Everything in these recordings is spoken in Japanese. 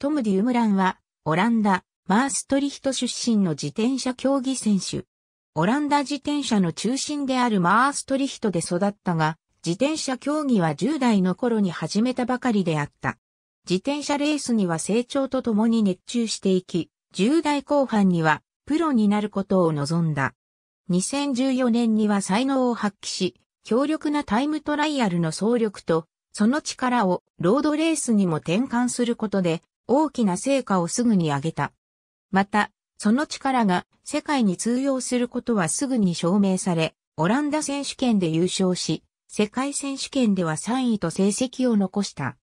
トム・デュームランは、オランダ、マーストリヒト出身の自転車競技選手。オランダ自転車の中心であるマーストリヒトで育ったが、自転車競技は10代の頃に始めたばかりであった。自転車レースには成長とともに熱中していき、10代後半にはプロになることを望んだ。2014年には才能を発揮し、強力なタイムトライアルの総力と、その力をロードレースにも転換することで、大きな成果をすぐに上げた。また、その力が世界に通用することはすぐに証明され、オランダ選手権で優勝し、世界選手権では3位と成績を残した。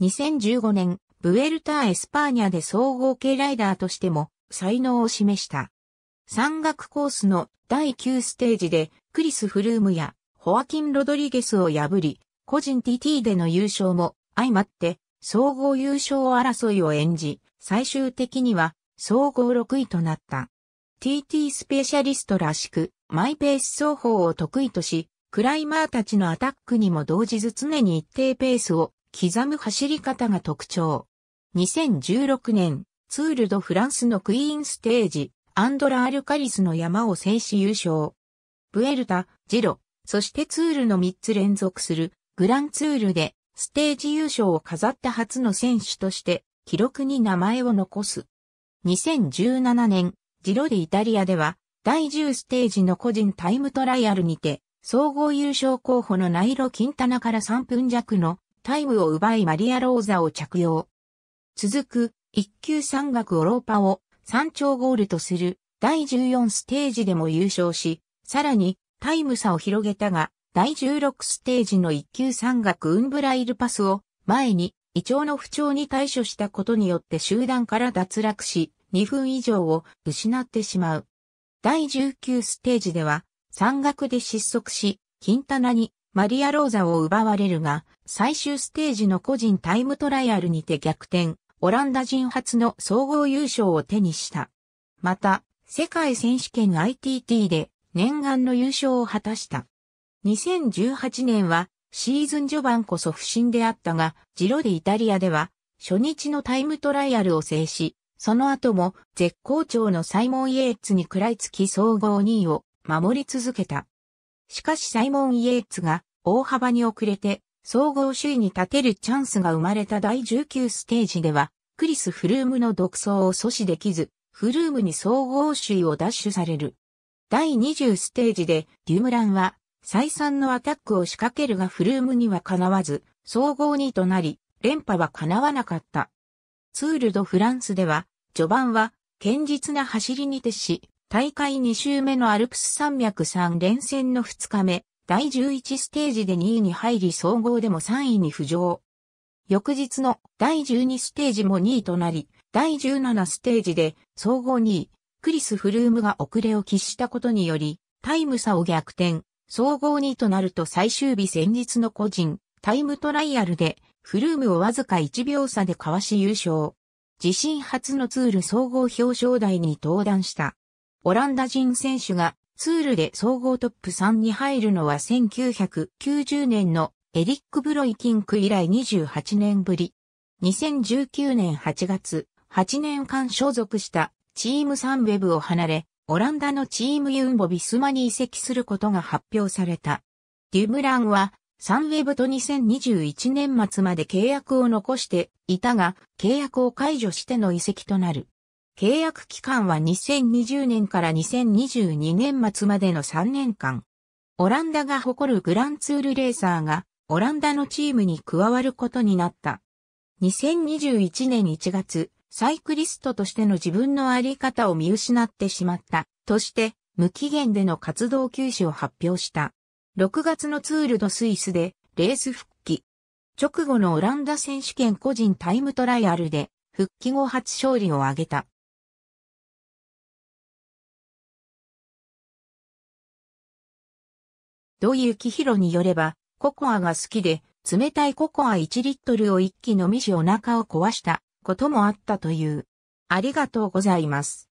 2015年、ブエルター・エスパーニャで総合系ライダーとしても才能を示した。山岳コースの第9ステージでクリス・フルームやホアキン・ロドリゲスを破り、個人 TT での優勝も相まって総合優勝争いを演じ、最終的には総合6位となった。TT スペシャリストらしく、マイペース走法を得意とし、クライマーたちのアタックにも動じず常に一定ペースを刻む走り方が特徴。2016年、ツールドフランスのクイーンステージ、アンドラアルカリスの山を制し優勝。ブエルタ、ジロ、そしてツールの3つ連続するグランツールでステージ優勝を飾った初の選手として、記録に名前を残す。2017年、ジロディイタリアでは、第10ステージの個人タイムトライアルにて、総合優勝候補のナイロ・キンタナから3分弱のタイムを奪いマリア・ローザを着用。続く、一級山岳オローパを山頂ゴールとする第14ステージでも優勝し、さらにタイム差を広げたが、第16ステージの一級山岳ウンブライルパスを前に胃腸の不調に対処したことによって集団から脱落し、2分以上を失ってしまう。第19ステージでは、山岳で失速し、金棚にマリアローザを奪われるが、最終ステージの個人タイムトライアルにて逆転、オランダ人初の総合優勝を手にした。また、世界選手権 ITT で念願の優勝を果たした。2018年はシーズン序盤こそ不振であったが、ジロでイタリアでは初日のタイムトライアルを制し、その後も絶好調のサイモン・イエーツに食らいつき総合2位を守り続けた。しかしサイモン・イエーツが大幅に遅れて総合首位に立てるチャンスが生まれた第19ステージでは、クリス・フルームの独走を阻止できず、フルームに総合首位を奪取される。第20ステージでデュムランは再三のアタックを仕掛けるがフルームにはかなわず、総合2となり、連覇は叶わなかった。ツールドフランスでは、序盤は、堅実な走りに徹し、大会2周目のアルプス山脈3連戦の2日目、第11ステージで2位に入り総合でも3位に浮上。翌日の第12ステージも2位となり、第17ステージで総合2位、クリス・フルームが遅れを喫したことにより、タイム差を逆転、総合2となると最終日先日の個人、タイムトライアルで、フルームをわずか1秒差でかわし優勝。自身初のツール総合表彰台に登壇した。オランダ人選手がツールで総合トップ3に入るのは1990年のエリック・ブロイキンク以来28年ぶり。2019年8月、8年間所属したチームサンウェブを離れ、オランダのチームユンボ・ビスマに移籍することが発表された。デュムランは、サンウェブと2021年末まで契約を残していたが、契約を解除しての移籍となる。契約期間は2020年から2022年末までの3年間。オランダが誇るグランツールレーサーが、オランダのチームに加わることになった。2021年1月、サイクリストとしての自分のあり方を見失ってしまった、として、無期限での活動休止を発表した。6月のツールドスイスで、レース復帰。直後のオランダ選手権個人タイムトライアルで、復帰後初勝利を挙げた。土井幸宏によれば、ココアが好きで、冷たいココア1リットルを一気飲みしお腹を壊したこともあったという。ありがとうございます。